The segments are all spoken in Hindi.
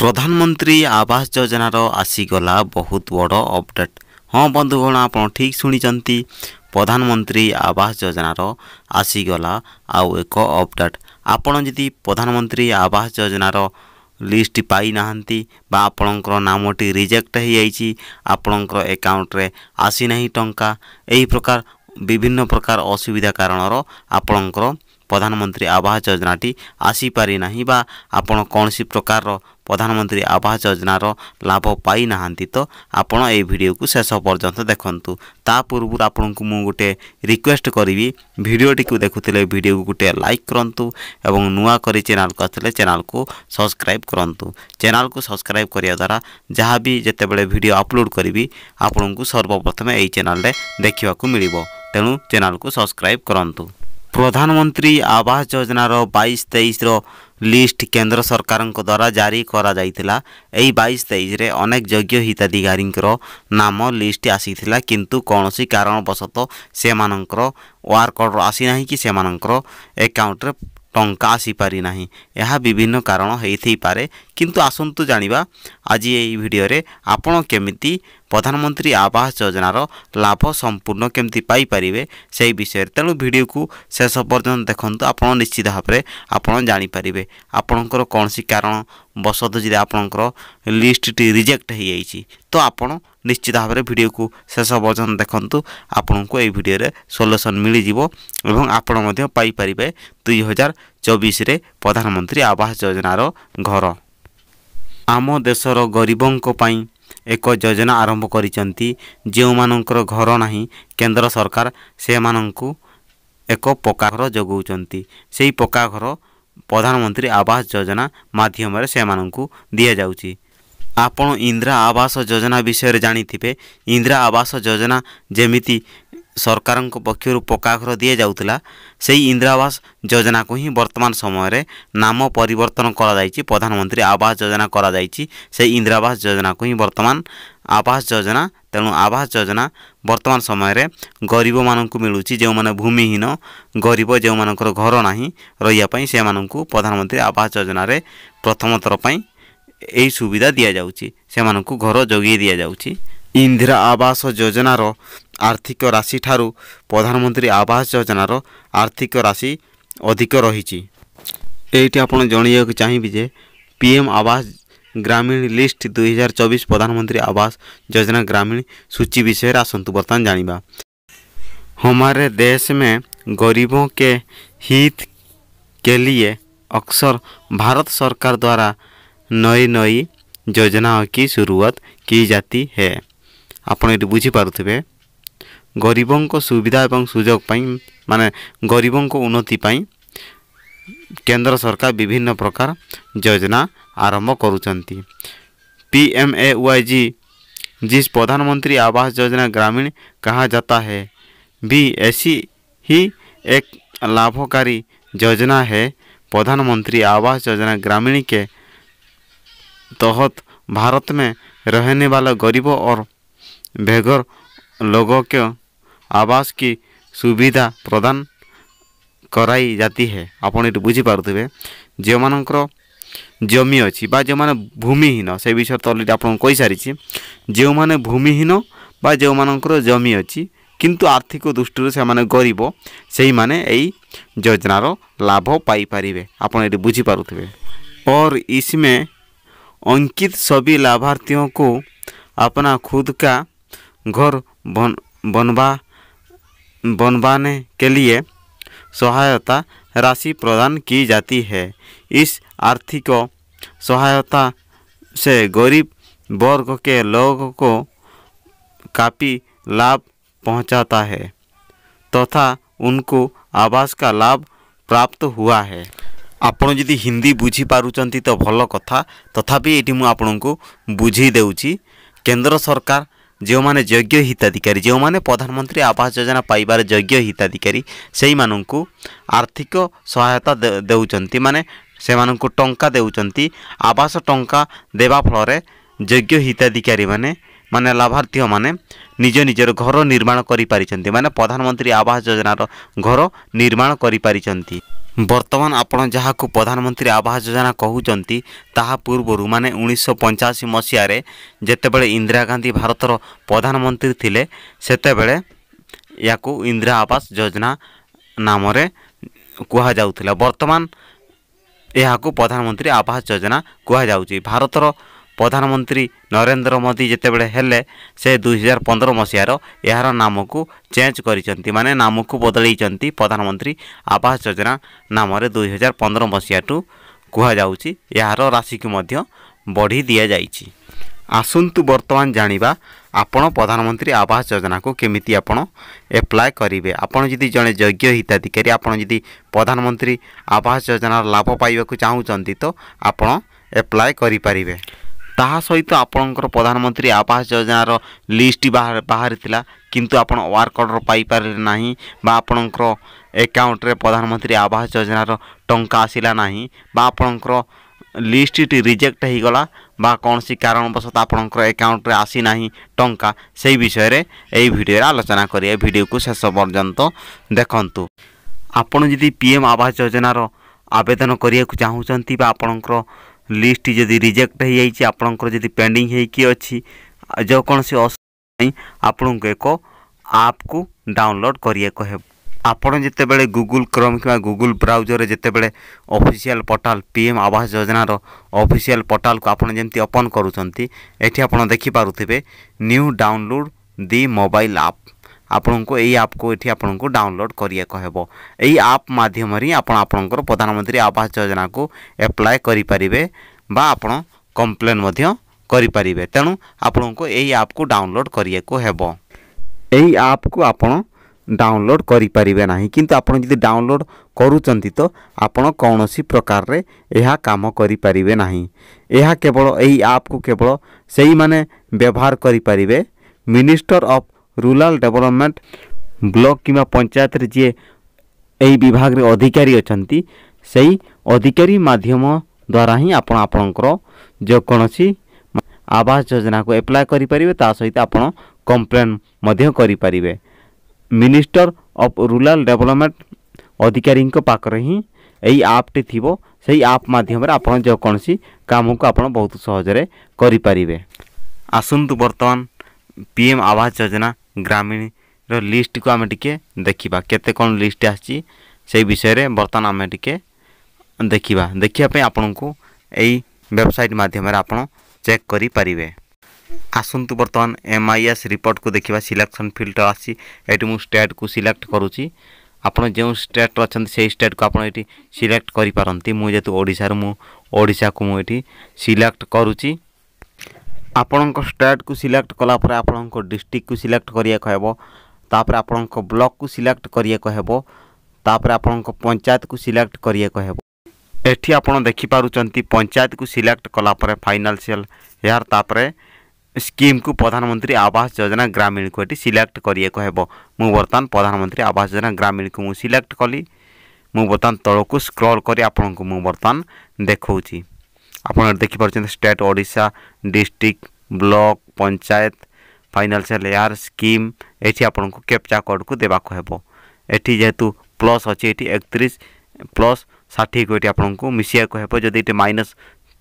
ପ୍ରଧାନମନ୍ତ୍ରୀ ଆବାସ ଯୋଜନାର ଆସିଗଲା ବହୁତ ବଡ଼ ଅପଡ଼େଟ୍ ହଁ ବନ୍ଧୁଗଣ ଆପଣ ଠିକ୍ ଶୁଣିଛନ୍ତି ପ୍ରଧାନମନ୍ତ୍ରୀ ଆବାସ ଯୋଜନାର ଆସିଗଲା ଆଉ ଏକ ଅପଡ଼େଟ୍ ଆପଣ ଯଦି ପ୍ରଧାନମନ୍ତ୍ରୀ ଆବାସ ଯୋଜନାର লিষ্ট পাই না বা আপনার নামটি রিজেক্ট হয়ে যাই আপনার একাউন্টে আসি না টঙ্কা এই প্রকার বিভিন্ন প্রকার অসুবিধা কারণর আপনার ପ୍ରଧାନମନ୍ତ୍ରୀ ଆବାସ ଯୋଜନାଟି ଆସିପାରି ନାହିଁ ବା ଆପଣ କୌଣସି ପ୍ରକାରର ପ୍ରଧାନମନ୍ତ୍ରୀ ଆବାସ ଯୋଜନାର ଲାଭ ପାଇନାହାନ୍ତି ତ ଆପଣ ଏହି ଭିଡ଼ିଓକୁ ଶେଷ ପର୍ଯ୍ୟନ୍ତ ଦେଖନ୍ତୁ ତା ପୂର୍ବରୁ ଆପଣଙ୍କୁ ମୁଁ ଗୋଟେ ରିକ୍ୱେଷ୍ଟ କରିବି ଭିଡ଼ିଓଟିକୁ ଦେଖୁଥିଲେ ଭିଡ଼ିଓକୁ ଗୋଟେ ଲାଇକ୍ କରନ୍ତୁ ଏବଂ ନୂଆ କରି ଚ୍ୟାନେଲକୁ ଆସିଥିଲେ ଚ୍ୟାନେଲକୁ ସବସ୍କ୍ରାଇବ୍ କରନ୍ତୁ ଚ୍ୟାନେଲକୁ ସବସ୍କ୍ରାଇବ୍ କରିବା ଦ୍ୱାରା ଯାହା ବି ଯେତେବେଳେ ଭିଡ଼ିଓ ଅପଲୋଡ଼ କରିବି ଆପଣଙ୍କୁ ସର୍ବପ୍ରଥମେ ଏହି ଚ୍ୟାନେଲରେ ଦେଖିବାକୁ ମିଳିବ ତେଣୁ ଚ୍ୟାନେଲକୁ ସବସ୍କ୍ରାଇବ୍ କରନ୍ତୁ ପ୍ରଧାନମନ୍ତ୍ରୀ ଆବାସ ଯୋଜନାର ବାଇଶ ତେଇଶର ଲିଷ୍ଟ କେନ୍ଦ୍ର ସରକାରଙ୍କ ଦ୍ୱାରା ଜାରି କରାଯାଇଥିଲା ଏହି ବାଇଶ ତେଇଶରେ ଅନେକ ଯୋଗ୍ୟ ହିତାଧିକାରୀଙ୍କର ନାମ ଲିଷ୍ଟ ଆସିଥିଲା କିନ୍ତୁ କୌଣସି କାରଣବଶତଃ ସେମାନଙ୍କର ୱାରକଡ଼ରୁ ଆସିନାହିଁ କି ସେମାନଙ୍କର ଏକାଉଣ୍ଟରେ ଟଙ୍କା ଆସିପାରିନାହିଁ ଏହା ବିଭିନ୍ନ କାରଣ ହୋଇଥାଇପାରେ କିନ୍ତୁ ଆସନ୍ତୁ ଜାଣିବା ଆଜି ଏହି ଭିଡ଼ିଓରେ ଆପଣ କେମିତି ପ୍ରଧାନମନ୍ତ୍ରୀ ଆବାସ ଯୋଜନାର ଲାଭ ସମ୍ପୂର୍ଣ୍ଣ କେମିତି ପାଇପାରିବେ ସେହି ବିଷୟରେ ତେଣୁ ଭିଡ଼ିଓକୁ ଶେଷ ପର୍ଯ୍ୟନ୍ତ ଦେଖନ୍ତୁ ଆପଣ ନିଶ୍ଚିତ ଭାବରେ ଆପଣ ଜାଣିପାରିବେ ଆପଣଙ୍କର କୌଣସି କାରଣ ବସତ ଯଦି ଆପଣଙ୍କର ଲିଷ୍ଟଟି ରିଜେକ୍ଟ ହୋଇଯାଇଛି ତ ଆପଣ ନିଶ୍ଚିତ ଭାବରେ ଭିଡ଼ିଓକୁ ଶେଷ ପର୍ଯ୍ୟନ୍ତ ଦେଖନ୍ତୁ ଆପଣଙ୍କୁ ଏହି ଭିଡ଼ିଓରେ ସଲ୍ୟୁସନ୍ ମିଳିଯିବ ଏବଂ ଆପଣ ମଧ୍ୟ ପାଇପାରିବେ ଦୁଇ ହଜାର ଚବିଶରେ ପ୍ରଧାନମନ୍ତ୍ରୀ ଆବାସ ଯୋଜନାର ଘର ଆମ ଦେଶର ଗରିବଙ୍କ ପାଇଁ ଏକ ଯୋଜନା ଆରମ୍ଭ କରିଛନ୍ତି ଯେଉଁମାନଙ୍କର ଘର ନାହିଁ କେନ୍ଦ୍ର ସରକାର ସେମାନଙ୍କୁ ଏକ ପକ୍କା ଘର ଯୋଗାଉଛନ୍ତି ସେହି ପକ୍କା ଘର ପ୍ରଧାନମନ୍ତ୍ରୀ ଆବାସ ଯୋଜନା ମାଧ୍ୟମରେ ସେମାନଙ୍କୁ ଦିଆଯାଉଛି ଆପଣ ଇନ୍ଦିରା ଆବାସ ଯୋଜନା ବିଷୟରେ ଜାଣିଥିବେ ଇନ୍ଦିରା ଆବାସ ଯୋଜନା ଯେମିତି ସରକାରଙ୍କ ପକ୍ଷରୁ ପକ୍କା ଘର ଦିଆଯାଉଥିଲା ସେହି ଇନ୍ଦିରାବାସ ଯୋଜନାକୁ ହିଁ ବର୍ତ୍ତମାନ ସମୟରେ ନାମ ପରିବର୍ତ୍ତନ କରାଯାଇଛି ପ୍ରଧାନମନ୍ତ୍ରୀ ଆବାସ ଯୋଜନା କରାଯାଇଛି ସେହି ଇନ୍ଦିରାବାସ ଯୋଜନାକୁ ହିଁ ବର୍ତ୍ତମାନ ଆବାସ ଯୋଜନା ତେଣୁ ଆବାସ ଯୋଜନା ବର୍ତ୍ତମାନ ସମୟରେ ଗରିବମାନଙ୍କୁ ମିଳୁଛି ଯେଉଁମାନେ ଭୂମିହୀନ ଗରିବ ଯେଉଁମାନଙ୍କର ଘର ନାହିଁ ରହିବା ପାଇଁ ସେମାନଙ୍କୁ ପ୍ରଧାନମନ୍ତ୍ରୀ ଆବାସ ଯୋଜନାରେ ପ୍ରଥମଥର ପାଇଁ ଏହି ସୁବିଧା ଦିଆଯାଉଛି ସେମାନଙ୍କୁ ଘର ଯୋଗାଇ ଦିଆଯାଉଛି इंदिरा आवास योजनार आर्थिक राशि ठार् प्रधानमंत्री आवास योजनार आर्थिक राशि अधिक रही आप आपको चाहिए पीएम आवास ग्रामीण लिस्ट दुई हज़ार चौबीस प्रधानमंत्री आवास योजना ग्रामीण सूची विषय आसतु बर्तमान जानवा हमारे देश में गरीबों के हित के लिए अक्सर भारत सरकार द्वारा नई नई योजनाओं की शुरुआत की जाती है ଆପଣ बुझीपे ବୁଝିପାରୁଥିବେ सुविधा ସୁବିଧା ଏବଂ ସୁଯୋଗ ପାଇଁ ମାନେ उन्नति केन्द्र सरकार विभिन्न प्रकार योजना आरंभ ଯୋଜନା P M A Y G जिस प्रधानमंत्री आवास योजना ग्रामीण कहा जाता है भी ऐसी ही एक लाभकारी योजना है प्रधानमंत्री आवास योजना ग्रामीण के तहत भारत में रहने वाले गरीबों और बेघर लोगों को आवास की सुविधा प्रदान କରାଇ ଜାତି ହେ ଆପଣ ଏଠି ବୁଝିପାରୁଥିବେ ଯେଉଁମାନଙ୍କର ଜମି ଅଛି ବା ଯେଉଁମାନେ ଭୂମିହୀନ ସେ ବିଷୟରେ ତ ଅଲରେଡ଼ି ଆପଣଙ୍କୁ କହିସାରିଛି ଯେଉଁମାନେ ଭୂମିହୀନ ବା ଯେଉଁମାନଙ୍କର ଜମି ଅଛି କିନ୍ତୁ ଆର୍ଥିକ ଦୃଷ୍ଟିରୁ ସେମାନେ ଗରିବ ସେଇମାନେ ଏଇ ଯୋଜନାର ଲାଭ ପାଇପାରିବେ ଆପଣ ଏଠି ବୁଝିପାରୁଥିବେ और इसमें अंकित सभी लाभार्थियों को अपना खुद का घर बन बनवा बनवाने के लिए सहायता राशि प्रदान की जाती है इस आर्थिक सहायता से गरीब वर्ग के लोगों को काफ़ी लाभ पहुंचाता है तथा तो उनको आवास का लाभ प्राप्त हुआ है आप जी हिंदी बुझी ତ तो भल कथा तथापि ମୁଁ ଆପଣଙ୍କୁ ବୁଝେଇ ଦେଉଛି କେନ୍ଦ୍ର ଯେଉଁମାନେ ଯୋଗ୍ୟ ହିତାଧିକାରୀ ଯେଉଁମାନେ ପ୍ରଧାନମନ୍ତ୍ରୀ ଆବାସ ଯୋଜନା ପାଇବାର ଯୋଗ୍ୟ ହିତାଧିକାରୀ ସେଇମାନଙ୍କୁ ଆର୍ଥିକ ସହାୟତା ଦେଉଛନ୍ତି ମାନେ ସେମାନଙ୍କୁ ଟଙ୍କା ଦେଉଛନ୍ତି ଆବାସ ଟଙ୍କା ଦେବା ଫଳରେ ଯୋଗ୍ୟ ହିତାଧିକାରୀମାନେ ମାନେ ଲାଭାର୍ଥୀମାନେ ନିଜ ନିଜର ଘର ନିର୍ମାଣ କରିପାରିଛନ୍ତି ମାନେ ପ୍ରଧାନମନ୍ତ୍ରୀ ଆବାସ ଯୋଜନାର ଘର ନିର୍ମାଣ କରିପାରିଛନ୍ତି ବର୍ତ୍ତମାନ ଆପଣ ଯାହାକୁ ପ୍ରଧାନମନ୍ତ୍ରୀ ଆବାସ ଯୋଜନା କହୁଛନ୍ତି ତାହା ପୂର୍ବରୁ ମାନେ ଉଣେଇଶହ ପଞ୍ଚାଅଶୀ ମସିହାରେ ଯେତେବେଳେ ଇନ୍ଦିରା ଗାନ୍ଧୀ ଭାରତର ପ୍ରଧାନମନ୍ତ୍ରୀ ଥିଲେ ସେତେବେଳେ ୟାକୁ ଇନ୍ଦିରା ଆବାସ ଯୋଜନା ନାମରେ କୁହାଯାଉଥିଲା ବର୍ତ୍ତମାନ ଏହାକୁ ପ୍ରଧାନମନ୍ତ୍ରୀ ଆବାସ ଯୋଜନା କୁହାଯାଉଛି ଭାରତର ପ୍ରଧାନମନ୍ତ୍ରୀ ନରେନ୍ଦ୍ର ମୋଦି ଯେତେବେଳେ ହେଲେ ସେ ଦୁଇହଜାର ପନ୍ଦର ମସିହାର ଏହାର ନାମକୁ ଚେଞ୍ଜ କରିଛନ୍ତି ମାନେ ନାମକୁ ବଦଳେଇଛନ୍ତି ପ୍ରଧାନମନ୍ତ୍ରୀ ଆବାସ ଯୋଜନା ନାମରେ ଦୁଇହଜାର ପନ୍ଦର ମସିହାଠୁ କୁହାଯାଉଛି ଏହାର ରାଶିକୁ ମଧ୍ୟ ବଢ଼ି ଦିଆଯାଇଛି ଆସନ୍ତୁ ବର୍ତ୍ତମାନ ଜାଣିବା ଆପଣ ପ୍ରଧାନମନ୍ତ୍ରୀ ଆବାସ ଯୋଜନାକୁ କେମିତି ଆପଣ ଆପ୍ଲାଏ କରିବେ ଆପଣ ଯଦି ଜଣେ ଯୋଗ୍ୟ ହିତାଧିକାରୀ ଆପଣ ଯଦି ପ୍ରଧାନମନ୍ତ୍ରୀ ଆବାସ ଯୋଜନାର ଲାଭ ପାଇବାକୁ ଚାହୁଁଛନ୍ତି ତ ଆପଣ ଆପ୍ଲାଏ କରିପାରିବେ ତାହା ସହିତ ଆପଣଙ୍କର ପ୍ରଧାନମନ୍ତ୍ରୀ ଆବାସ ଯୋଜନାର ଲିଷ୍ଟ ବାହାରିଥିଲା କିନ୍ତୁ ଆପଣ ୱାର୍କ ଅର୍ଡ଼ର ପାଇପାରିଲେ ନାହିଁ ବା ଆପଣଙ୍କର ଏକାଉଣ୍ଟରେ ପ୍ରଧାନମନ୍ତ୍ରୀ ଆବାସ ଯୋଜନାର ଟଙ୍କା ଆସିଲା ନାହିଁ ବା ଆପଣଙ୍କର লিষ্টটি রিজেক্ট হয়েগলা বা কৌশি কারণবশত আপনার একাউন্টে আসি না টঙ্কা সেই বিষয়ে এই ভিডিওরে আলোচনা করি এই ভিডিওকে শেষ পর্যন্ত দেখন্তু আপনার যদি পিএম আবাস যোজনার আবেদন করা চাহুমান বা আপনার लिस्ट जदि रिजेक्ट हो आपणकर जदि पेंडिंग होकी जो कौन असुविधा आपण को एक आप को डाउनलोड करिया कह ଆପଣ ଯେତେବେଳେ ଗୁଗୁଲ୍ କ୍ରୋମ୍ କିମ୍ବା ଗୁଗୁଲ୍ ବ୍ରାଉଜରରେ ଯେତେବେଳେ official portal P M Awas ଯୋଜନାର ଅଫିସିଆଲ୍ ପୋର୍ଟାଲ୍କୁ ଆପଣ ଯେମିତି ଓପନ୍ କରୁଛନ୍ତି ଏଠି ଆପଣ ଦେଖିପାରୁଥିବେ new download the mobile app ଆପଣଙ୍କୁ ଏଇ ଆପ୍କୁ ଏଠି ଆପଣଙ୍କୁ ଡାଉନଲୋଡ଼୍ କରିବାକୁ ହେବ ଏଇ ଆପ୍ ମାଧ୍ୟମରେ ହିଁ ଆପଣ ଆପଣଙ୍କର ପ୍ରଧାନମନ୍ତ୍ରୀ ଆବାସ ଯୋଜନାକୁ ଆପ୍ଲାଏ କରିପାରିବେ ବା ଆପଣ କମ୍ପ୍ଲେନ୍ ମଧ୍ୟ କରିପାରିବେ ତେଣୁ ଆପଣଙ୍କୁ ଏହି ଆପ୍କୁ ଡାଉନଲୋଡ଼୍ କରିବାକୁ ହେବ ଏହି ଆପ୍କୁ ଆପଣ ଡାଉନଲୋଡ଼୍ କରିପାରିବେ ନାହିଁ କିନ୍ତୁ ଆପଣ ଯଦି ଡାଉନଲୋଡ଼୍ କରୁଛନ୍ତି ତ ଆପଣ କୌଣସି ପ୍ରକାରରେ ଏହା କାମ କରିପାରିବେ ନାହିଁ ଏହା କେବଳ ଏହି ଆପ୍କୁ କେବଳ ସେଇମାନେ ବ୍ୟବହାର କରିପାରିବେ minister of rural development block কিংবা পঞ্চায়েতের যে এই বিভাগের অধিকারী অনেক সেই অধিকারী মাধ্যম দ্বারা হি আপন আপনার যেকোনসি আবাস যোজনা কু এপ্লাই করে পারে তা সহ আপনার কমপ্লেন করে পারে মিনিষ্টর অফ রুরাল ডেভেলপমেন্ট অধিকারী পাখে হি এই আপটি থিব সেই আপ মাধ্যমে আপনার যেকোনসি কামকু আপনার বহুত সহজরে করে পারে আসন্তু বর্তমান পিএম আবাস যোজনা ग्रामीण लिस्ट को आम टे देखा के लिस्ट आई विषय में बर्तमान आम टे देखा देखापी आपन को यही वेबसाइट मध्यम आप चेक करें आसतु बर्तमान एम आई एस रिपोर्ट को देखा सिलेक्शन फिल्टर आठ मुझे स्टेट को सिलेक्ट करुच्ची आपड़ जो स्टेट अच्छा से स्टेट को आपड़ ये सिलेक्ट करपारती मुझे ओडा रू को मुझे सिलेक्ट करुच्ची ଆପଣଙ୍କ ଷ୍ଟେଟ୍କୁ ସିଲେକ୍ଟ କଲାପରେ ଆପଣଙ୍କ ଡିଷ୍ଟ୍ରିକ୍ଟକୁ ସିଲେକ୍ଟ କରିବାକୁ ହେବ ତାପରେ ଆପଣଙ୍କ ବ୍ଲକ୍କୁ ସିଲେକ୍ଟ କରିବାକୁ ହେବ ତାପରେ ଆପଣଙ୍କ ପଞ୍ଚାୟତକୁ ସିଲେକ୍ଟ କରିବାକୁ ହେବ ଏଠି ଆପଣ ଦେଖିପାରୁଛନ୍ତି ପଞ୍ଚାୟତକୁ ସିଲେକ୍ଟ କଲାପରେ ଫାଇନାନ୍ସିଆଲ ଏହାର ତାପରେ ସ୍କିମ୍କୁ ପ୍ରଧାନମନ୍ତ୍ରୀ ଆବାସ ଯୋଜନା ଗ୍ରାମୀଣକୁ ଏଠି ସିଲେକ୍ଟ କରିବାକୁ ହେବ ମୁଁ ବର୍ତ୍ତମାନ ପ୍ରଧାନମନ୍ତ୍ରୀ ଆବାସ ଯୋଜନା ଗ୍ରାମୀଣକୁ ମୁଁ ସିଲେକ୍ଟ କଲି ମୁଁ ବର୍ତ୍ତମାନ ତଳକୁ ସ୍କ୍ରଲ୍ କରି ଆପଣଙ୍କୁ ମୁଁ ବର୍ତ୍ତମାନ ଦେଖାଉଛି আপনার দেখিপারছেন state Odisha district block panchayat financial year scheme এটি আপনার ক্যাপচা কোড্কু দেওয়া হব এটি যেহেতু প্লস অছি এটি একত্রিশ প্লস ষাঠিকু এটি আপনার মিশিয়া হব যদি এটি মাইনস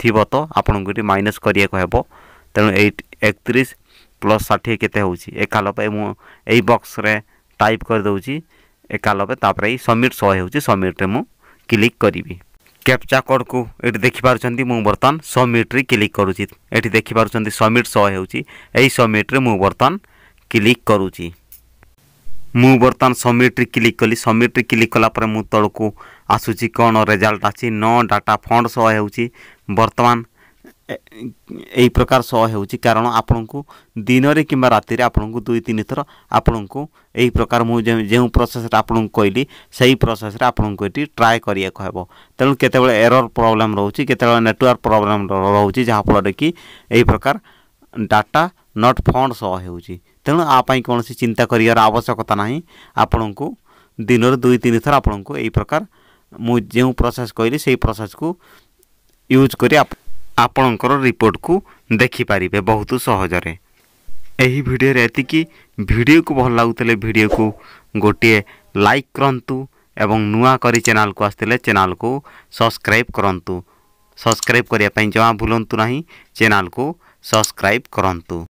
থিব তো আপনার এটি মাইনস করা হব তেমন এই একত্রিশ প্লস ষাঠিয়ে কেতে হচ্ছে একানবে মু এই বক্সরে টাইপ করে দেছি একানবে তাপরে এই সবমিট শহে হচ্ছে সবমিটে মু ক্লিক করবি क्याप्चाकर्डको एटिदेखि पाउँछ मर्तन सबमिट्री कलिक गर्नु सबमिट सहित ए सबमिट्रे म बर्तमान क्लिक मर्तन सबमिट्रिलिक कि सब्मिट्रिलिकलाप तलको आसु केजाल्ट आ डाटा फ्ड सह छ बर्तमान एक प्रकार सह कारण आपण को दिन में कि रात को दुई तीन थर आपण को यही प्रकार मुझे जो प्रोसेस कहली से ही प्रोसेस ये ट्राए करने को तेणु केत एरर प्रोब्लेम रोचे केतटवर्क प्रोब्लेम रोचे जहाँफल कि यही प्रकार डाटा नट फंड हो तेणु आपाई कौन सी चिंता कर आवश्यकता ना आपण को दिन दुई तीन थर आपण को यही प्रकार मुझे प्रोसेस कहली से प्रोसेस को यूज कर ଆପଣଙ୍କର ରିପୋର୍ଟକୁ ଦେଖିପାରିବେ ବହୁତ ସହଜରେ ଏହି ଭିଡ଼ିଓରେ ଏତିକି ଭିଡ଼ିଓକୁ ଭଲ ଲାଗୁଥିଲେ ଭିଡ଼ିଓକୁ ଗୋଟିଏ ଲାଇକ୍ କରନ୍ତୁ ଏବଂ ନୂଆ କରି ଚ୍ୟାନେଲ୍କୁ ଆସିଥିଲେ ଚ୍ୟାନେଲ୍କୁ ସବସ୍କ୍ରାଇବ୍ କରନ୍ତୁ ସବସ୍କ୍ରାଇବ୍ କରିବା ପାଇଁ ଜମା ଭୁଲନ୍ତୁ ନାହିଁ ଚ୍ୟାନେଲ୍କୁ ସବସ୍କ୍ରାଇବ୍ କରନ୍ତୁ